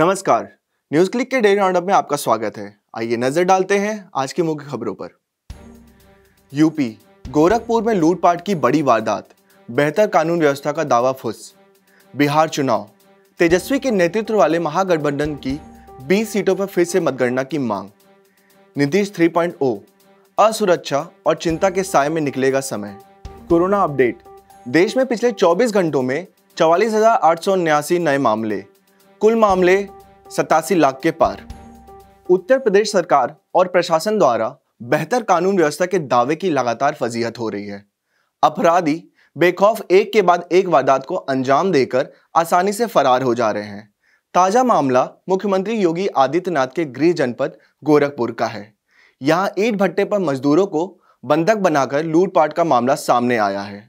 नमस्कार NewsClick के daily roundup में आपका स्वागत है आइए नजर डालते हैं आज की मुख्य खबरों पर यूपी गोरखपुर में लूटपाट की बड़ी वारदात बेहतर कानून व्यवस्था का दावा फुस बिहार चुनाव तेजस्वी के नेतृत्व वाले महागठबंधन की 20 सीटों पर फिर से मतगणना की मांग नीतीश 3.0 असुरक्षा और चिंता के साय में निकलेगा समय कोरोना अपडेट देश में पिछले 24 घंटों में चवालीस नए मामले कुल मामले सतासी लाख के पार उत्तर प्रदेश सरकार और प्रशासन द्वारा बेहतर कानून व्यवस्था के दावे की लगातार फजीहत हो रही है अपराधी बेखौफ एक के बाद एक वारदात को अंजाम देकर आसानी से फरार हो जा रहे हैं ताज़ा मामला मुख्यमंत्री योगी आदित्यनाथ के गृह जनपद गोरखपुर का है यहाँ ईट भट्टे पर मजदूरों को बंधक बनाकर लूटपाट का मामला सामने आया है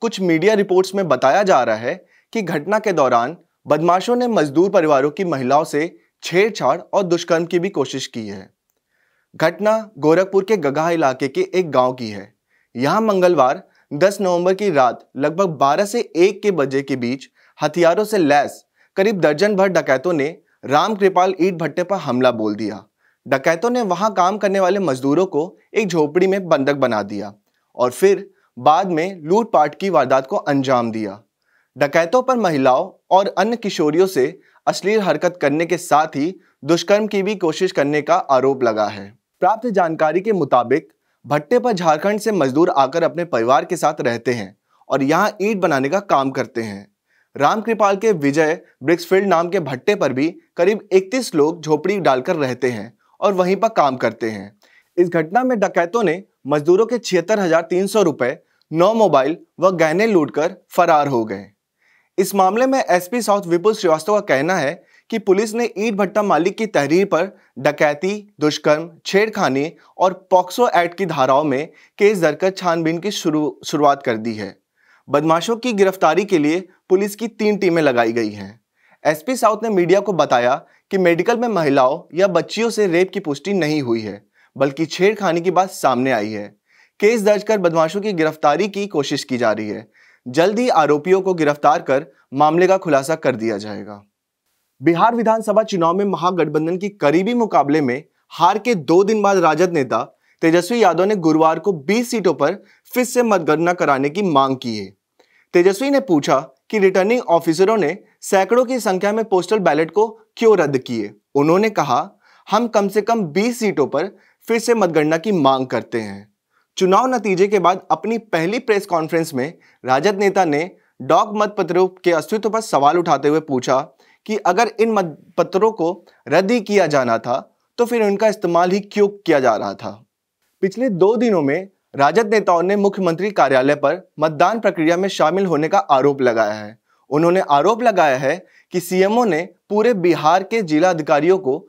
कुछ मीडिया रिपोर्ट्स में बताया जा रहा है कि घटना के दौरान बदमाशों ने मजदूर परिवारों की महिलाओं से छेड़छाड़ और दुष्कर्म की भी कोशिश की है घटना गोरखपुर के गगाह इलाके के एक गांव की है यहां मंगलवार 10 नवंबर की रात लगभग 12 से 1 के बजे के बीच हथियारों से लैस करीब दर्जन भर डकैतों ने राम कृपाल ईट भट्टे पर हमला बोल दिया डकैतों ने वहां काम करने वाले मजदूरों को एक झोपड़ी में बंधक बना दिया और फिर बाद में लूटपाट की वारदात को अंजाम दिया डकैतों पर महिलाओं और अन्य किशोरियों से अश्लील हरकत करने के साथ ही दुष्कर्म की भी कोशिश करने का आरोप लगा है प्राप्त जानकारी के मुताबिक भट्टे पर झारखंड से मजदूर आकर अपने परिवार के साथ रहते हैं और यहाँ ईट बनाने का काम करते हैं रामकृपाल के विजय ब्रिक्सफील्ड नाम के भट्टे पर भी करीब 31 लोग झोपड़ी डालकर रहते हैं और वहीं पर काम करते हैं इस घटना में डकैतों ने मजदूरों के छिहत्तर हजार तीन सौ रुपए नौ मोबाइल व गहने लूटकर फरार हो गए इस मामले में एसपी साउथ विपुल श्रीवास्तव का कहना है कि पुलिस ने ईट भट्टा मालिक की तहरीर पर डकैती दुष्कर्म छेड़खानी और पॉक्सो एक्ट की धाराओं में केस दर कर छानबीन की शुरू शुरुआत कर दी है बदमाशों की गिरफ्तारी के लिए पुलिस की तीन टीमें लगाई गई हैं एसपी साउथ ने मीडिया को बताया कि मेडिकल में महिलाओं या बच्चियों से रेप की पुष्टि नहीं हुई है बल्कि छेड़खानी की बात सामने आई है केस दर्ज कर बदमाशों की गिरफ्तारी की कोशिश की जा रही है जल्द ही आरोपियों को गिरफ्तार कर मामले का खुलासा कर दिया जाएगा बिहार विधानसभा चुनाव में महागठबंधन की करीबी मुकाबले में हार के दो दिन बाद राजद नेता तेजस्वी यादव ने गुरुवार को 20 सीटों पर फिर से मतगणना कराने की मांग की है तेजस्वी ने पूछा कि रिटर्निंग ऑफिसरों ने सैकड़ों की संख्या में पोस्टल बैलेट को क्यों रद्द किए उन्होंने कहा हम कम से कम 20 सीटों पर फिर से मतगणना की मांग करते हैं चुनाव नतीजे के बाद अपनी पहली प्रेस कॉन्फ्रेंस में राजद नेता ने डॉग मतपत्रों के अस्तित्व पर सवाल उठाते हुए पूछा कि अगर इन मतपत्रों को रद्द ही किया जाना था तो फिर उनका इस्तेमाल ही क्यों किया जा रहा था पिछले दो दिनों में राजद नेताओं ने मुख्यमंत्री कार्यालय पर मतदान प्रक्रिया में शामिल होने का आरोप लगाया है उन्होंने आरोप लगाया है कि सीएमओ ने पूरे बिहार के जिला अधिकारियों को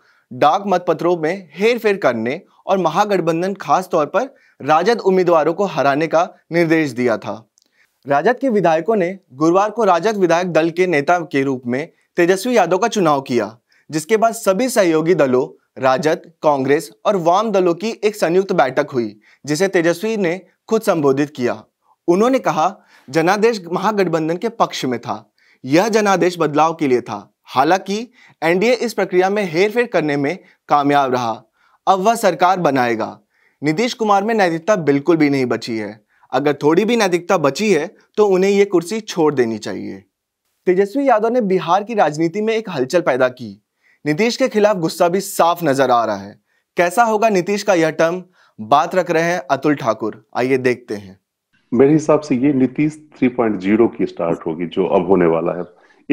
डाक मतपत्रों में हेर फेर करने और महागठबंधन खास तौर पर राजद उम्मीदवारों को हराने का निर्देश दिया था राजद के विधायकों ने गुरुवार को राजद विधायक दल के नेता के रूप में तेजस्वी यादव का चुनाव किया जिसके बाद सभी सहयोगी दलों राजद कांग्रेस और वाम दलों की एक संयुक्त बैठक हुई जिसे तेजस्वी ने खुद संबोधित किया उन्होंने कहा जनादेश महागठबंधन के पक्ष में था यह जनादेश बदलाव के लिए था हालांकि एनडीए इस प्रक्रिया में हेरफेर करने में कामयाब रहा अब वह सरकार बनाएगा नीतीश कुमार में नैतिकता बिल्कुल भी नहीं बची है अगर थोड़ी भी नैतिकता बची है तो उन्हें यह कुर्सी छोड़ देनी चाहिए तेजस्वी यादव ने बिहार की राजनीति में एक हलचल पैदा की नीतीश के खिलाफ गुस्सा भी साफ नजर आ रहा है कैसा होगा नीतीश का यह टर्म बात रख रहे हैं अतुल ठाकुर आइए देखते हैं मेरे हिसाब से ये नीतीश 3.0 की स्टार्ट होगी जो अब होने वाला है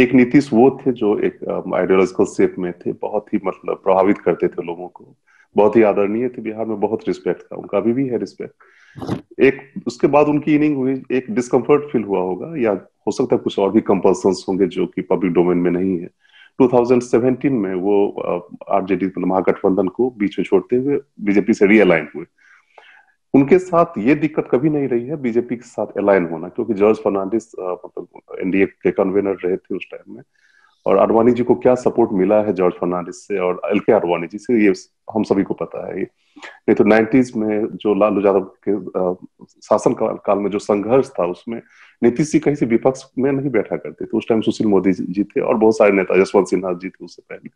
एक नीतीश वो थे जो एक आइडियोलॉजिकल शेप में थे बहुत ही मतलब प्रभावित करते थे लोगों को बहुत ही आदरणीय थे बिहार में बहुत रिस्पेक्ट था उनका अभी भी है रिस्पेक्ट एक उसके बाद उनकी इनिंग हुई एक डिस्कम्फर्ट फील हुआ होगा या हो सकता है कुछ और भी कंपल्सन होंगे जो कि पब्लिक डोमेन में नहीं है 2017 में वो आरजेडी मतलब महागठबंधन को बीच में छोड़ते हुए बीजेपी से रीअलाइन हुए उनके साथ ये दिक्कत कभी नहीं रही है बीजेपी के साथ अलाइन होना क्योंकि जॉर्ज फर्नांडिस मतलब एनडीए के कन्वेनर रहे थे उस टाइम में और अडवाणी जी को क्या सपोर्ट मिला है जॉर्ज फर्नांडिस से और एल के अडवाणी जी से ये हम सभी को पता है ये नहीं तो नाइन्टीज में जो लालू यादव के शासन काल, काल में जो संघर्ष था उसमें नीतीश जी कहीं से विपक्ष में नहीं बैठा करते थे उस टाइम सुशील मोदी जी थे और बहुत सारे नेता यशवंत सिन्हा जी थे उससे पहले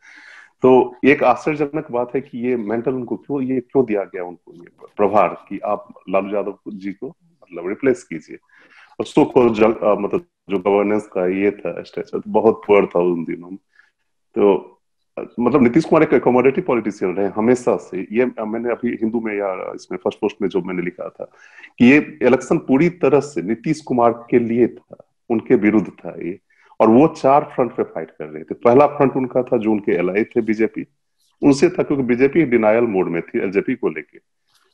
तो एक आश्चर्यजनक बात है कि ये मेंटल उनको क्यों ये क्यों दिया गया उनको ये प्रभार कि आप लालू यादव जी को मतलब रिप्लेस कीजिए उसको मतलब जो गवर्नेंस का ये था स्ट्रेचर तो बहुत पुअर था उन दिनों में तो मतलब नीतीश कुमार एक अकोमोडेटिव पॉलिटिशियन रहे हमेशा से ये मैंने अभी हिंदू में या इसमें फर्स्ट पोस्ट में जो मैंने लिखा था कि ये इलेक्शन पूरी तरह से नीतीश कुमार के लिए था उनके विरुद्ध था ये और वो चार फ्रंट पे फाइट कर रहे थे पहला फ्रंट उनका था जो उनके एल थे बीजेपी उनसे था क्योंकि बीजेपी डिनायल मोड में थी एलजेपी को लेके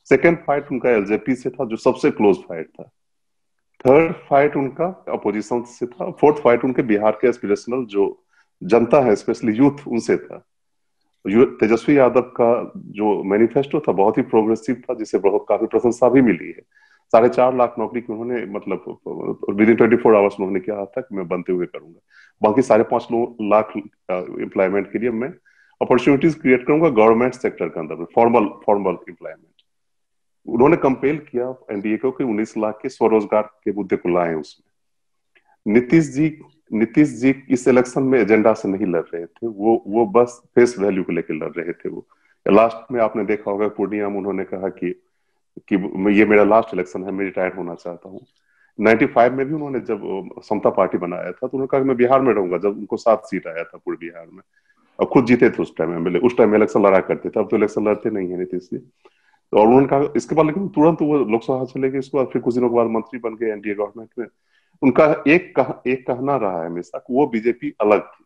सेकेंड फाइट उनका एलजेपी से था जो सबसे क्लोज फाइट था थर्ड फाइट उनका अपोजिशन से था फोर्थ फाइट उनके बिहार के एस्पिरेशनल जो जनता है स्पेशली यूथ उनसे था तेजस्वी यादव का जो मैनिफेस्टो था बहुत ही प्रोग्रेसिव था जिसे बहुत काफी प्रशंसा भी मिली है साढ़े चार लाख नौकरी की उन्होंने मतलब within twenty four hours उन्होंने कहा था कि मैं बनते हुए करूंगा बाकी साढ़े पांच लाख एम्प्लॉयमेंट के लिए मैं अपॉर्चुनिटीज क्रिएट करूंगा गवर्नमेंट सेक्टर के अंदर फॉर्मल फॉर्मल एम्प्लॉयमेंट उन्होंने कंपेल किया एनडीए को कि 19 लाख के स्वरोजगार के मुद्दे को लाए उसमें नीतीश जी नीतीश जी इस इलेक्शन में एजेंडा से नहीं लड़ रहे थे वो वो बस फेस वैल्यू को लेकर लड़ रहे थे वो लास्ट में आपने देखा होगा पूर्णिया में उन्होंने कहा कि कि ये मेरा लास्ट इलेक्शन है मैं रिटायर होना चाहता हूँ 95 में भी उन्होंने जब समता पार्टी बनाया था तो उन्होंने कहा मैं बिहार में रहूंगा जब उनको सात सीट आया था पूर्व बिहार में और खुद जीते थे उस टाइम एमएलए उस टाइम इलेक्शन लड़ा करते थे अब तो इलेक्शन लड़ते नहीं है नीतीश जी और उन्होंने कहा इसके बाद लेकिन तुरंत वो लोकसभा चले गए इसके बाद फिर कुछ दिनों के बाद मंत्री बन गए एनडीए गवर्नमेंट में उनका एक कह, एक कहना रहा है हमेशा वो बीजेपी अलग थी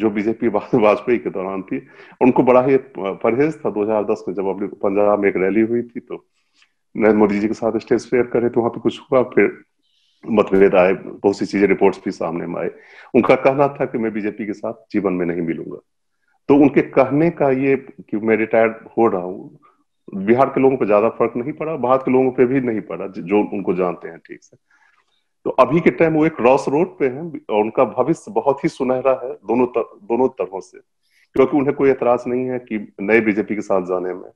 जो बीजेपी वाजपेयी के दौरान थी उनको बड़ा ही परहेज था 2010 में जब अपने पंजाब में एक रैली हुई थी तो नरेंद्र मोदी जी के साथ स्टेज फेयर करे तो वहां पे कुछ हुआ फिर मतभेद आए बहुत सी चीजें रिपोर्ट्स भी सामने में आए उनका कहना था कि मैं बीजेपी के साथ जीवन में नहीं मिलूंगा तो उनके कहने का ये कि मैं रिटायर्ड हो रहा हूँ बिहार के लोगों को ज्यादा फर्क नहीं पड़ा भारत के लोगों पे भी नहीं पड़ा जो उनको जानते हैं ठीक से तो अभी के टाइम वो एक रॉस रोड पे हैं और उनका भविष्य बहुत ही सुनहरा है दोनों तर, दोनों तरहों से क्योंकि उन्हें कोई एतराज नहीं है कि नए बीजेपी के साथ जाने में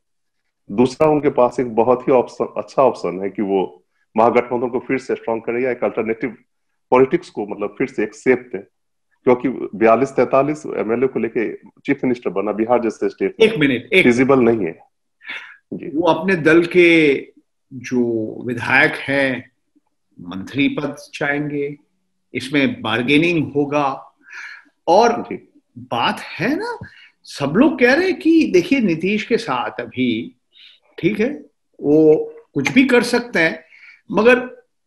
दूसरा उनके पास एक बहुत ही ऑप्शन अच्छा ऑप्शन है कि वो महागठबंधन को फिर से स्ट्रॉन्ग करे या एक अल्टरनेटिव पॉलिटिक्स को मतलब फिर से एक सेप दें क्योंकि बयालीस तैतालीस एमएलए को लेके चीफ मिनिस्टर बना बिहार जैसे स्टेट एक मिनट फिजिबल नहीं है वो अपने दल के जो विधायक हैं मंत्री पद चाहेंगे इसमें बार्गेनिंग होगा और बात है ना सब लोग कह रहे हैं कि देखिए नीतीश के साथ अभी ठीक है वो कुछ भी कर सकते हैं मगर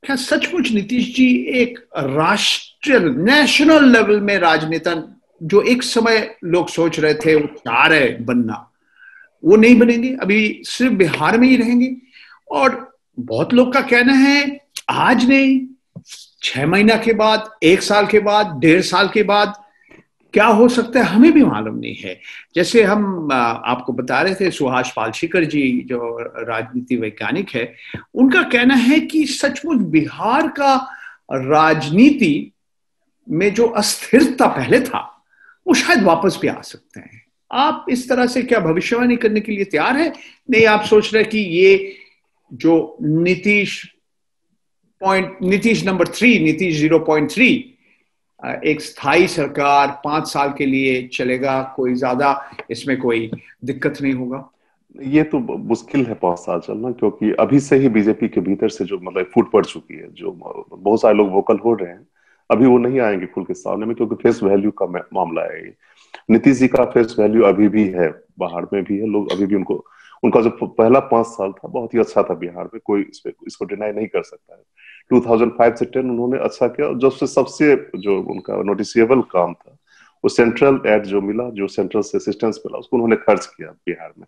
क्या सचमुच नीतीश जी एक राष्ट्र नेशनल लेवल में राजनेता जो एक समय लोग सोच रहे थे वो चाह रहे बनना वो नहीं बनेंगे अभी सिर्फ बिहार में ही रहेंगे और बहुत लोग का कहना है आज नहीं छह महीना के बाद एक साल के बाद डेढ़ साल के बाद क्या हो सकता है हमें भी मालूम नहीं है जैसे हम आपको बता रहे थे सुहास पालशिकर जी जो राजनीति वैज्ञानिक है उनका कहना है कि सचमुच बिहार का राजनीति में जो अस्थिरता पहले था वो शायद वापस भी आ सकते हैं आप इस तरह से क्या भविष्यवाणी करने के लिए तैयार है नहीं आप सोच रहे कि ये जो Nitish point Nitish number three Nitish zero point three एक स्थायी सरकार पांच साल के लिए चलेगा कोई ज्यादा इसमें कोई दिक्कत नहीं होगा ये तो मुश्किल है पांच साल चलना क्योंकि अभी से ही बीजेपी के भीतर से जो मतलब फूट पड़ चुकी है जो बहुत सारे लोग वोकल हो रहे हैं अभी वो नहीं आएंगे खुल के सामने में क्योंकि फेस वैल्यू का मामला है नीतीश जी का फेस वैल्यू अभी भी है बाहर में भी है लोग अभी भी उनको उनका जो पहला पांच साल था बहुत ही अच्छा था बिहार में कोई इस पे, इसको डिनाई नहीं कर सकता है 2005 से 10 उन्होंने अच्छा किया जब से सबसे जो उनका नोटिसबल काम था वो सेंट्रल एड जो मिला जो सेंट्रल से असिस्टेंस मिला उसको उन्होंने खर्च किया बिहार में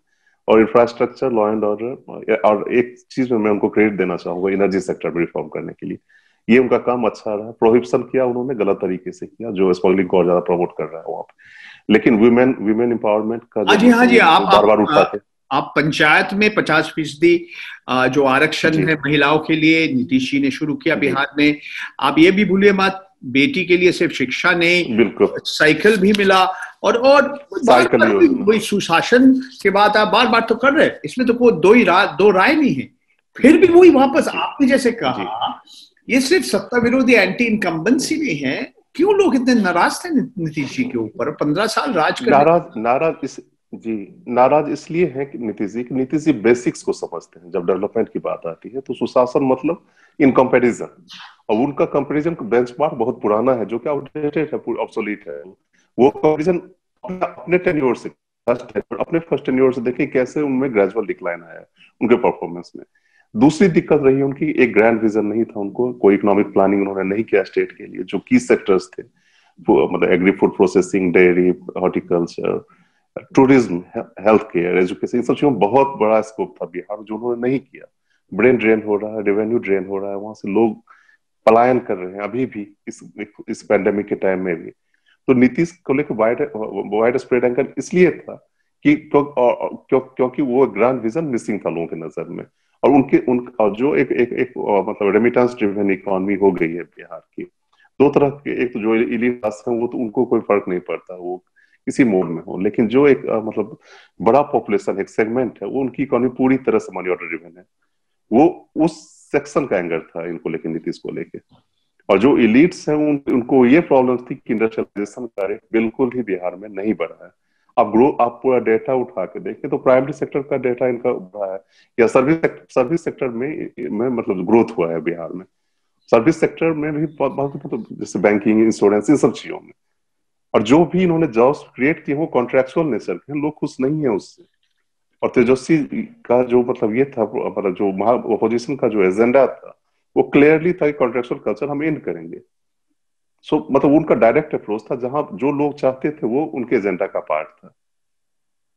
और इंफ्रास्ट्रक्चर लॉ एंड ऑर्डर और एक चीज में मैं उनको क्रेडिट देना चाहूंगा एनर्जी सेक्टर में रिफॉर्म करने के लिए ये उनका काम अच्छा रहा प्रोहिबिशन किया उन्होंने गलत तरीके से किया जो स्मगलिंग को और ज्यादा प्रमोट कर रहा है वहां पे लेकिन वुमेन वुमेन एम्पावरमेंट का हाँ जी हाँ जी आप बार बार उठाते आप पंचायत में पचास फीसदी जो आरक्षण है महिलाओं के लिए नीतीश जी ने शुरू किया बिहार में आप ये भी भूलिए मत बेटी के लिए सिर्फ शिक्षा नहीं बिल्कुल साइकिल भी मिला और और साइकिल कोई सुशासन के बाद आप बार बार तो कर रहे इसमें तो कोई दो ही रा, दो राय नहीं है फिर भी वही वापस आपने जैसे कहा ये सिर्फ सत्ता विरोधी एंटी इनकम्बेंसी नहीं है क्यों लोग इतने नाराज थे नीतीश जी के ऊपर पंद्रह साल राज कर नाराज नाराज इस जी नाराज इसलिए है कि नीतीश जी नीतीश जी बेसिक्स को समझते हैं जब डेवलपमेंट की बात आती है तो सुशासन मतलब इन कंपैरिजन और उनका कंपैरिजन मार्क बहुत पुराना है जो कि आउटडेटेड है ऑब्सोलीट है वो कंपैरिजन अपने टेन्योर से अपने फर्स्ट टेन्योर से देखिए कैसे उनमें ग्रेजुअल डिक्लाइन आया उनके परफॉर्मेंस में दूसरी दिक्कत रही उनकी एक ग्रैंड विजन नहीं था उनको कोई इकोनॉमिक प्लानिंग उन्होंने नहीं किया स्टेट के लिए जो की सेक्टर्स थे मतलब agri food processing dairy horticulture tourism health care education सब चीजों में बहुत बड़ा स्कोप था बिहार जो उन्होंने नहीं किया ब्रेन ड्रेन हो रहा है रेवेन्यू ड्रेन हो रहा है वहां से लोग पलायन कर रहे हैं अभी भी इस इस पैंडेमिक के टाइम में भी तो नीतीश को लेकर वाइड वाइड स्प्रेड एंकर इसलिए था कि क्योंकि क्यों, क्यों, क्यों वो ग्रांड विजन मिसिंग था लोगों के नजर में और उनके उन और जो एक एक एक मतलब रेमिटेंस ड्रिवन इकोनॉमी हो गई है बिहार की दो तरह के एक तो जो इली है वो तो उनको कोई फर्क नहीं पड़ता वो किसी मोड में हो लेकिन जो एक आ, मतलब बड़ा पॉपुलेशन एक सेगमेंट है वो उनकी इकोनॉमी पूरी तरह से मनी ऑर्डर ड्रिवन है वो उस सेक्शन का एंगर था इनको लेकर नीतीश को लेके और जो इलीट्स हैं उन, उनको ये प्रॉब्लम थी कि इंडस्ट्रियलाइजेशन का रेट बिल्कुल ही बिहार में नहीं बढ़ा है आप ग्रो आप पूरा डेटा उठा के देखें तो प्राइमरी सेक्टर का डेटा इनका उभरा है या सर्विस सर्विस सेक्टर में, में मतलब ग्रोथ हुआ है बिहार में सर्विस सेक्टर में भी बहुत मतलब जैसे बैंकिंग इंश्योरेंस इन सब चीजों में और जो भी इन्होंने जॉब्स क्रिएट किए वो कॉन्ट्रेक्चुअल नेचर के लोग खुश नहीं है उससे और तेजस्वी का जो मतलब ये था मतलब जो महा अपोजिशन का जो एजेंडा था वो क्लियरली था कॉन्ट्रेक्चुअल कल्चर हम एंड करेंगे सो so, मतलब उनका डायरेक्ट अप्रोच था जहां जो लोग चाहते थे वो उनके एजेंडा का पार्ट था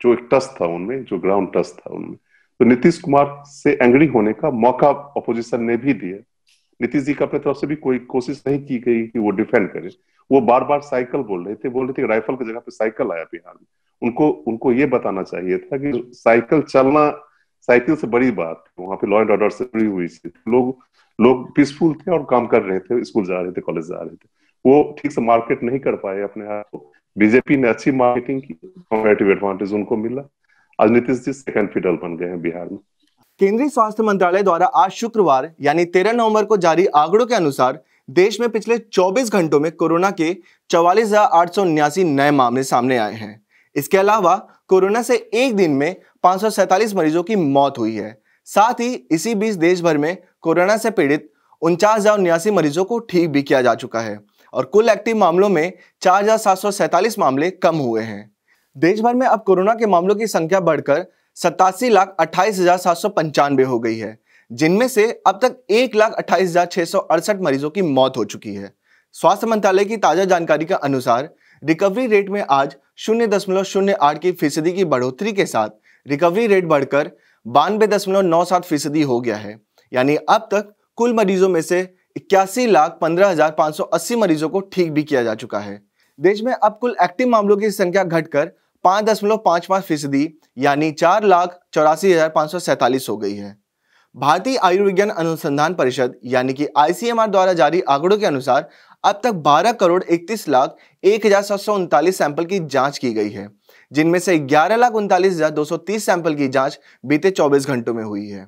जो एक टच था उनमें जो ग्राउंड टच था उनमें तो नीतीश कुमार से एंग्री होने का मौका अपोजिशन ने भी दिया नीतीश जी का अपने तरफ से भी कोई कोशिश नहीं की गई कि वो डिफेंड करे वो बार बार साइकिल बोल रहे थे बोल रहे थे राइफल की जगह पे साइकिल आया बिहार में उनको उनको ये बताना चाहिए था कि साइकिल चलना साइकिल से बड़ी बात वहां पे लॉ एंड ऑर्डर से हुई थी लोग लोग पीसफुल थे और काम कर रहे थे स्कूल जा रहे थे कॉलेज जा रहे थे वो ठीक से मार्केट नहीं कर पाए अपने आप को बीजेपी ने अच्छी मार्केटिंग की कॉम्पेटिव एडवांटेज उनको मिला आज नीतीश जी सेकंड फिडल बन गए हैं बिहार में केंद्रीय स्वास्थ्य मंत्रालय द्वारा आज शुक्रवार यानी 13 नवंबर को जारी आंकड़ों के अनुसार देश में पिछले 24 घंटों में कोरोना के चौवालीस नए मामले सामने आए हैं इसके अलावा कोरोना से एक दिन में पाँच मरीजों की मौत हुई है साथ ही इसी बीच देश भर में कोरोना से पीड़ित उनचास मरीजों को ठीक भी किया जा चुका है और कुल एक्टिव मामलों में चार मामले कम हुए हैं देश भर में अब कोरोना के मामलों की संख्या बढ़कर सतासी लाख अट्ठाईस हजार सात सौ पंचानवे हो गई है जिनमें से अब तक एक लाख अट्ठाईस हजार छह सौ अड़सठ मरीजों की मौत हो चुकी है स्वास्थ्य मंत्रालय की ताज़ा जानकारी के अनुसार रिकवरी रेट में आज शून्य दशमलव शून्य आठ की फीसदी की बढ़ोतरी के साथ रिकवरी रेट बढ़कर बानवे दशमलव नौ सात फीसदी हो गया है यानी अब तक कुल मरीजों में से इक्यासी लाख पंद्रह हजार पांच सौ अस्सी मरीजों को ठीक भी किया जा चुका है देश में अब कुल एक्टिव मामलों की संख्या घटकर पांच दशमलव पांच पांच फीसदी यानी चार लाख चौरासी हजार पांच सौ सैतालीस हो गई है भारतीय आयुर्विज्ञान अनुसंधान परिषद यानी कि आईसीएमआर द्वारा जारी आंकड़ों के अनुसार अब तक 12 करोड़ 31 लाख एक हजार सात सौ उनतालीस सैंपल की जांच की गई है जिनमें से ग्यारह लाख उनतालीस हजार दो सौ तीस सैंपल की जांच बीते 24 घंटों में हुई है